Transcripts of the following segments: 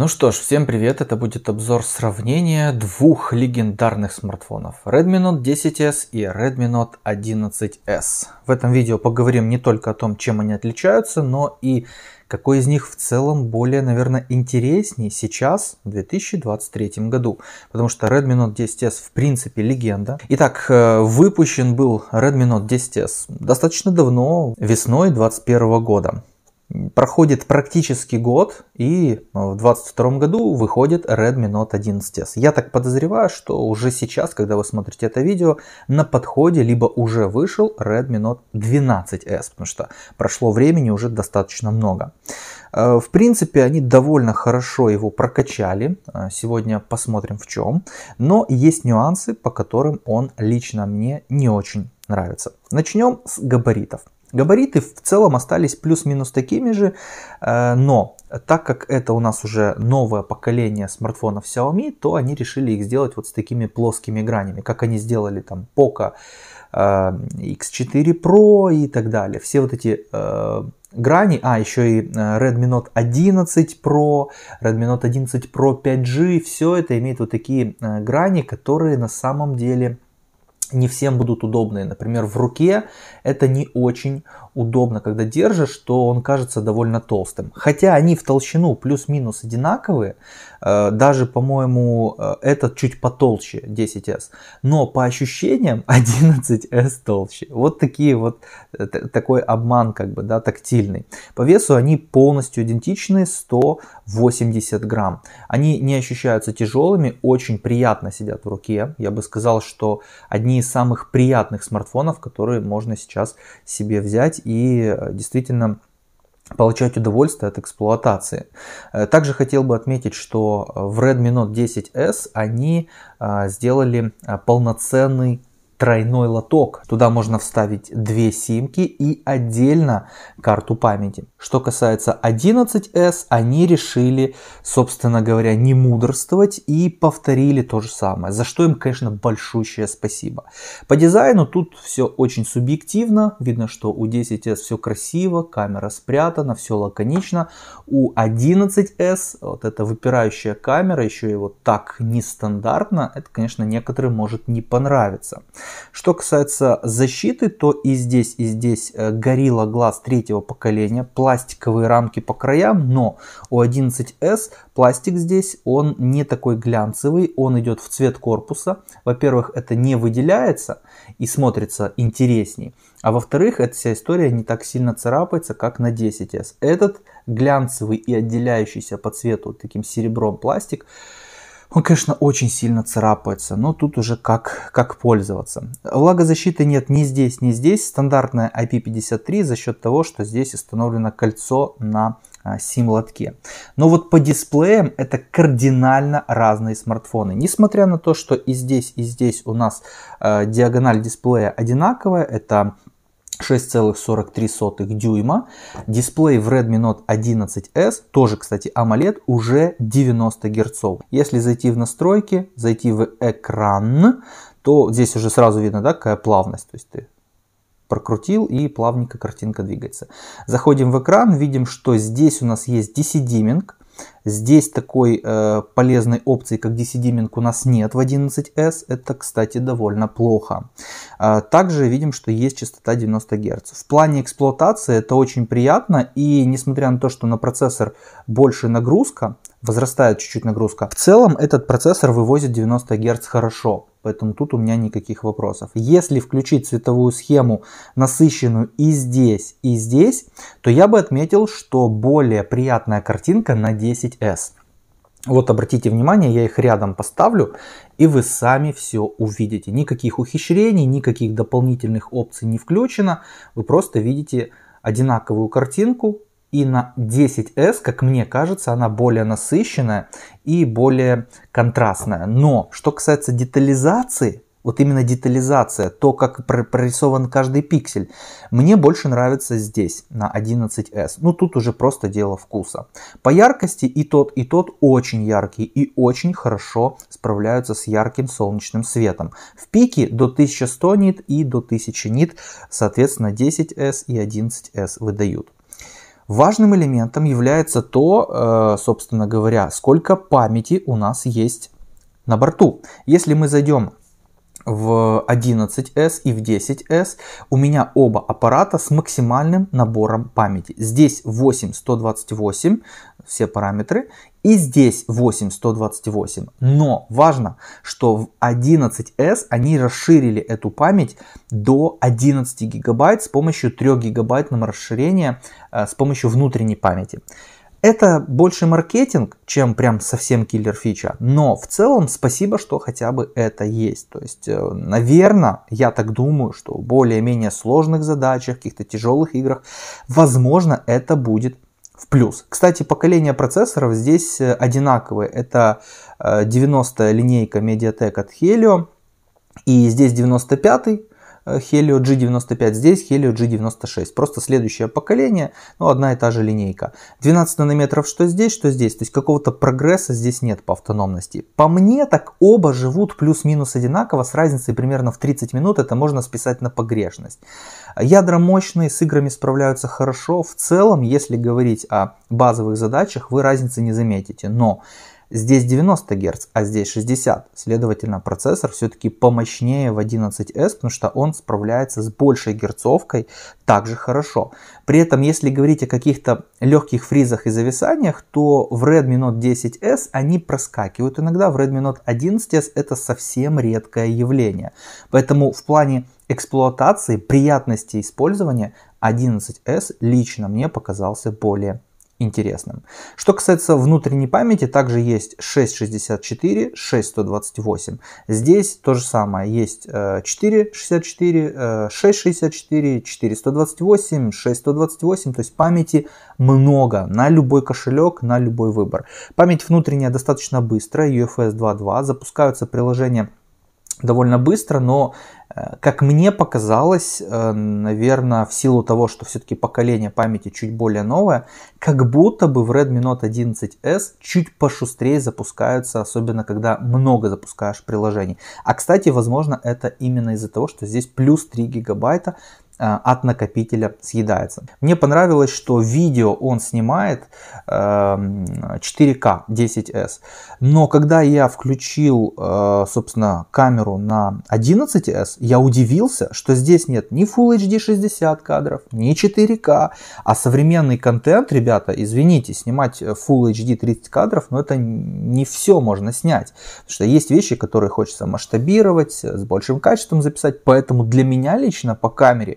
Ну что ж, всем привет, это будет обзор сравнения двух легендарных смартфонов Redmi Note 10s и Redmi Note 11s. В этом видео поговорим не только о том, чем они отличаются, но и какой из них в целом более, наверное, интереснее сейчас, в 2023 году. Потому что Redmi Note 10s в принципе легенда. Итак, э, выпущен был Redmi Note 10s достаточно давно, весной 2021 года. Проходит практически год, и э, в 2022 году выходит Redmi Note 11s. Я так подозреваю, что уже сейчас, когда вы смотрите это видео, на подходе либо уже вышел Redmi Note 12s, потому что прошло времени уже достаточно много. Э, в принципе, они довольно хорошо его прокачали. Э, сегодня посмотрим в чем. Но есть нюансы, по которым он лично мне не очень нравится. Начнем с габаритов. Габариты в целом остались плюс-минус такими же, э, но так как это у нас уже новое поколение смартфонов Xiaomi, то они решили их сделать вот с такими плоскими гранями, как они сделали там Poco X4 э, Pro и так далее. Все вот эти э, грани, а еще и Redmi Note 11 Pro, Redmi Note 11 Pro 5G, все это имеет вот такие грани, которые на самом деле не всем будут удобные. Например, в руке это не очень удобно, когда держишь, что он кажется довольно толстым. Хотя они в толщину плюс-минус одинаковые, э, даже, по-моему, э, этот чуть потолще 10S, но по ощущениям 11S толще. Вот такие вот, э, такой обман как бы, да, тактильный. По весу они полностью идентичны, 180 грамм. Они не ощущаются тяжелыми, очень приятно сидят в руке. Я бы сказал, что одни из самых приятных смартфонов, которые можно сейчас себе взять изучать и э, действительно получать удовольствие от эксплуатации. Э, также хотел бы отметить, что э, в Redmi Note 10s они сделали полноценный тройной лоток. Туда можно вставить две симки и отдельно карту памяти. Что касается 11S, они решили, собственно говоря, не мудрствовать и повторили то же самое, за что им, конечно, большущее спасибо. По дизайну тут все очень субъективно, видно, что у 10S все красиво, камера спрятана, все лаконично. У 11S вот эта выпирающая камера, еще и вот так нестандартно, это, конечно, некоторым может не понравиться. Что касается защиты, то и здесь, и здесь э, горилла глаз третьего поколения, пластиковые рамки по краям, но у 11S пластик здесь, он не такой глянцевый, он идет в цвет корпуса. Во-первых, это не выделяется и смотрится интересней. А во-вторых, эта вся история не так сильно царапается, как на 10S. Этот глянцевый и отделяющийся по цвету таким серебром пластик, он, конечно, очень сильно царапается, но тут уже как, как пользоваться. Влагозащиты нет ни здесь, ни здесь. Стандартная IP53 за счет того, что здесь установлено кольцо на а, сим-лотке. Но вот по дисплеям это кардинально разные смартфоны. Несмотря на то, что и здесь, и здесь у нас э, диагональ дисплея одинаковая, это 6,43 дюйма. Дисплей в Redmi Note 11s, тоже, кстати, AMOLED, уже 90 Гц. Если зайти в настройки, зайти в экран, то здесь уже сразу видно, да, какая плавность. То есть ты прокрутил и плавненько картинка двигается. Заходим в экран, видим, что здесь у нас есть DC-диминг, Здесь такой э, полезной опции, как DC-диминг, у нас нет в 11S. Это, кстати, довольно плохо. Э, также видим, что есть частота 90 Гц. В плане эксплуатации это очень приятно. И несмотря на то, что на процессор больше нагрузка, возрастает чуть-чуть нагрузка, в целом этот процессор вывозит 90 Гц хорошо. Поэтому тут у меня никаких вопросов. Если включить цветовую схему насыщенную и здесь, и здесь, то я бы отметил, что более приятная картинка на 10S. Вот обратите внимание, я их рядом поставлю, и вы сами все увидите. Никаких ухищрений, никаких дополнительных опций не включено. Вы просто видите одинаковую картинку, и на 10S, как мне кажется, она более насыщенная и более контрастная. Но что касается детализации, вот именно детализация, то, как прорисован каждый пиксель, мне больше нравится здесь, на 11S. Ну, тут уже просто дело вкуса. По яркости и тот, и тот очень яркий и очень хорошо справляются с ярким солнечным светом. В пике до 1100 нит и до 1000 нит, соответственно, 10S и 11S выдают. Важным элементом является то, э, собственно говоря, сколько памяти у нас есть на борту. Если мы зайдем в 11S и в 10S у меня оба аппарата с максимальным набором памяти. Здесь 8 128 все параметры. И здесь 8, 128. Но важно, что в 11s они расширили эту память до 11 гигабайт с помощью 3 гигабайтного расширения э, с помощью внутренней памяти. Это больше маркетинг, чем прям совсем киллер фича, но в целом спасибо, что хотя бы это есть. То есть, э, наверное, я так думаю, что в более-менее сложных задачах, каких-то тяжелых играх, возможно, это будет в плюс. Кстати, поколение процессоров здесь э, одинаковые. Это 90 э, линейка MediaTek от Helio, и здесь 95-й Э, Helio G95 здесь, Helio G96. Просто следующее поколение, но ну, одна и та же линейка. 12 нанометров что здесь, что здесь. То есть какого-то прогресса здесь нет по автономности. По мне так оба живут плюс-минус одинаково, с разницей примерно в 30 минут. Это можно списать на погрешность. Ядра мощные, с играми справляются хорошо. В целом, если говорить о базовых задачах, вы разницы не заметите. Но Здесь 90 Гц, а здесь 60. Следовательно, процессор все-таки помощнее в 11S, потому что он справляется с большей герцовкой также хорошо. При этом, если говорить о каких-то легких фризах и зависаниях, то в Redmi Note 10S они проскакивают иногда. В Redmi Note 11S это совсем редкое явление. Поэтому в плане эксплуатации, приятности использования 11S лично мне показался более интересным. Что касается внутренней памяти, также есть 664, 6128. Здесь то же самое. Есть 464, 664, 428, 6128. То есть памяти много на любой кошелек, на любой выбор. Память внутренняя достаточно быстрая, UFS 2.2. Запускаются приложения довольно быстро, но как мне показалось, э, наверное, в силу того, что все-таки поколение памяти чуть более новое, как будто бы в Redmi Note 11s чуть пошустрее запускаются, особенно когда много запускаешь приложений. А, кстати, возможно, это именно из-за того, что здесь плюс 3 гигабайта, Э, от накопителя съедается. Мне понравилось, что видео он снимает 4К э, 10S, но когда я включил, э, собственно, камеру на 11S, я удивился, что здесь нет ни Full HD 60 кадров, ни 4К, а современный контент, ребята, извините, снимать Full HD 30 кадров, но ну, это не все можно снять, потому что есть вещи, которые хочется масштабировать, с большим качеством записать, поэтому для меня лично по камере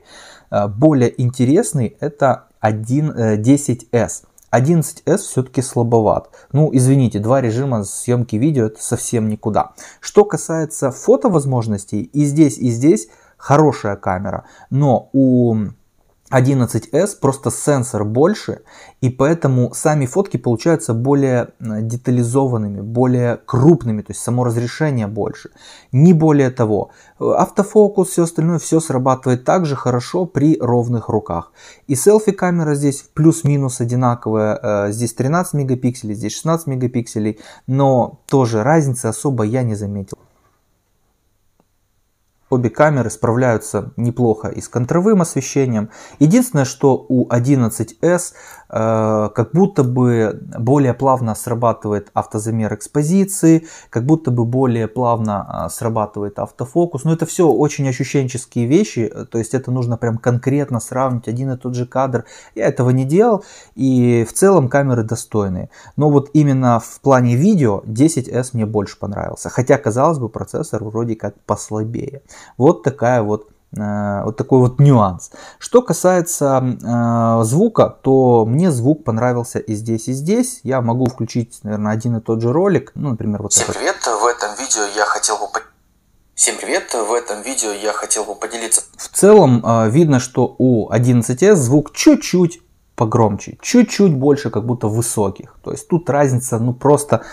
Э, более интересный это 1, 10S. 11S все-таки слабоват. Ну, извините, два режима съемки видео это совсем никуда. Что касается фотовозможностей, и здесь, и здесь хорошая камера, но у 11S просто сенсор больше, и поэтому сами фотки получаются более э, детализованными, более крупными, то есть само разрешение больше. Не более того, э, автофокус, все остальное, все срабатывает также хорошо при ровных руках. И селфи-камера здесь плюс-минус одинаковая, э, здесь 13 мегапикселей, здесь 16 мегапикселей, но тоже разницы особо я не заметил. Обе камеры справляются неплохо и с контровым освещением. Единственное, что у 11S Э, как будто бы более плавно срабатывает автозамер экспозиции, как будто бы более плавно а, срабатывает автофокус. Но ну, это все очень ощущенческие вещи, э, то есть это нужно прям конкретно сравнить один и тот же кадр. Я этого не делал, и в целом камеры достойные. Но вот именно в плане видео 10S мне больше понравился, хотя, казалось бы, процессор вроде как послабее. Вот такая вот Э, вот такой вот нюанс. Что касается э, звука, то мне звук понравился и здесь, и здесь. Я могу включить, наверное, один и тот же ролик. Ну, например, вот Всем этот. привет, в этом видео я хотел бы... Всем привет, в этом видео я хотел бы поделиться... В целом э, видно, что у 11S звук чуть-чуть погромче, чуть-чуть больше как будто высоких. То есть тут разница ну просто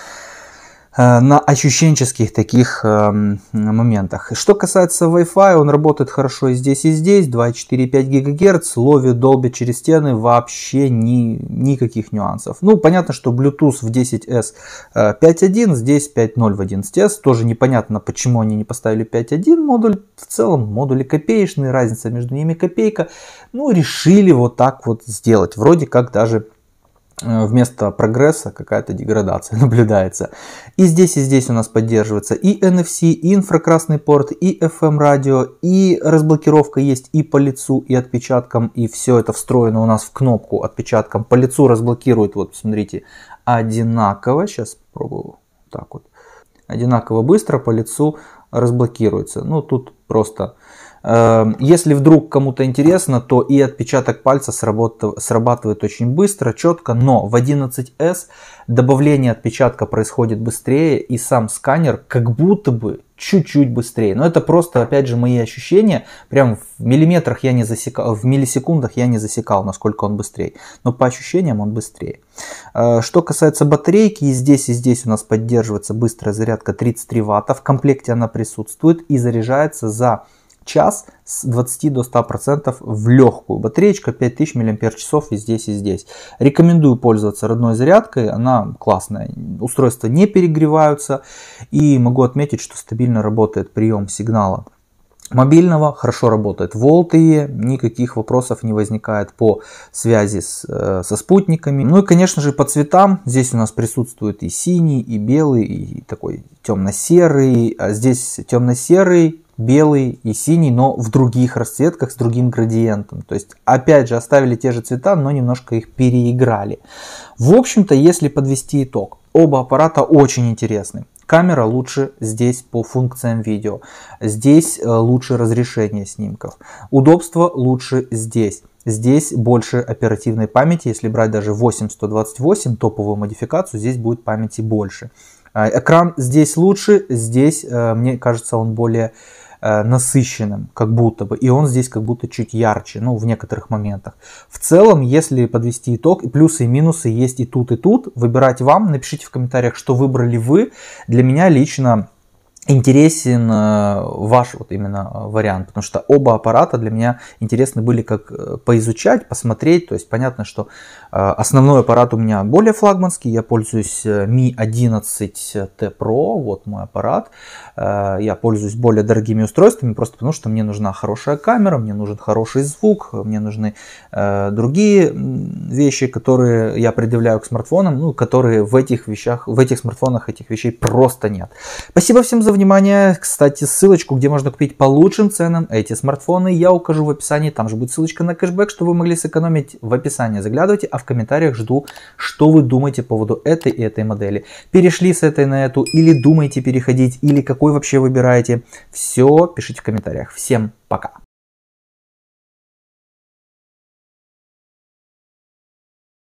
Э, на ощущенческих таких эм, моментах. Что касается Wi-Fi, он работает хорошо и здесь, и здесь. 2,4,5 ГГц, ловит, долбит через стены, вообще ни, никаких нюансов. Ну, понятно, что Bluetooth в 10S 5.1, э, здесь 5.0 в 11S. Тоже непонятно, почему они не поставили 5.1 модуль. В целом модули копеечные, разница между ними копейка. Ну, решили вот так вот сделать. Вроде как даже Э, вместо прогресса какая-то деградация наблюдается. И здесь, и здесь у нас поддерживается и NFC, и инфракрасный порт, и FM-радио, и разблокировка есть и по лицу, и отпечаткам и все это встроено у нас в кнопку отпечатком. По лицу разблокирует, вот смотрите, одинаково, сейчас пробую так вот, одинаково быстро по лицу разблокируется. Ну, тут просто Эм, если вдруг кому-то интересно, то и отпечаток пальца срабатывает очень быстро, четко, но в 11S добавление отпечатка происходит быстрее и сам сканер как будто бы чуть-чуть быстрее. Но это просто, опять же, мои ощущения. Прям в миллиметрах я не засекал, в миллисекундах я не засекал, насколько он быстрее. Но по ощущениям он быстрее. Э, что касается батарейки, и здесь, и здесь у нас поддерживается быстрая зарядка 33 ватта. В комплекте она присутствует и заряжается за час с 20 до 100% в легкую. Батареечка 5000 мАч и здесь, и здесь. Рекомендую пользоваться родной зарядкой, она классная. Устройства не перегреваются и могу отметить, что стабильно работает прием сигнала мобильного хорошо работает Volt никаких вопросов не возникает по связи с, э, со спутниками. Ну и конечно же по цветам здесь у нас присутствует и синий, и белый, и такой темно-серый. А здесь темно-серый белый и синий, но в других расцветках с другим градиентом. То есть, опять же, оставили те же цвета, но немножко их переиграли. В общем-то, если подвести итог, оба аппарата очень интересны. Камера лучше здесь по функциям видео. Здесь э, лучше разрешение снимков. Удобство лучше здесь. Здесь больше оперативной памяти. Если брать даже 8128, топовую модификацию, здесь будет памяти больше. А, экран здесь лучше, здесь, э, мне кажется, он более Э, насыщенным, как будто бы. И он здесь как будто чуть ярче, ну, в некоторых моментах. В целом, если подвести итог, плюсы и минусы есть и тут, и тут. Выбирать вам. Напишите в комментариях, что выбрали вы. Для меня лично интересен э, ваш вот именно э, вариант, потому что оба аппарата для меня интересны были как э, поизучать, посмотреть, то есть понятно, что основной аппарат у меня более флагманский, я пользуюсь Mi 11T Pro, вот мой аппарат, я пользуюсь более дорогими устройствами, просто потому что мне нужна хорошая камера, мне нужен хороший звук, мне нужны другие вещи, которые я предъявляю к смартфонам, ну, которые в этих вещах, в этих смартфонах этих вещей просто нет. Спасибо всем за внимание внимание, кстати, ссылочку, где можно купить по лучшим ценам эти смартфоны, я укажу в описании. Там же будет ссылочка на кэшбэк, чтобы вы могли сэкономить в описании. Заглядывайте, а в комментариях жду, что вы думаете по поводу этой и этой модели. Перешли с этой на эту или думаете переходить, или какой вообще выбираете. Все пишите в комментариях. Всем пока!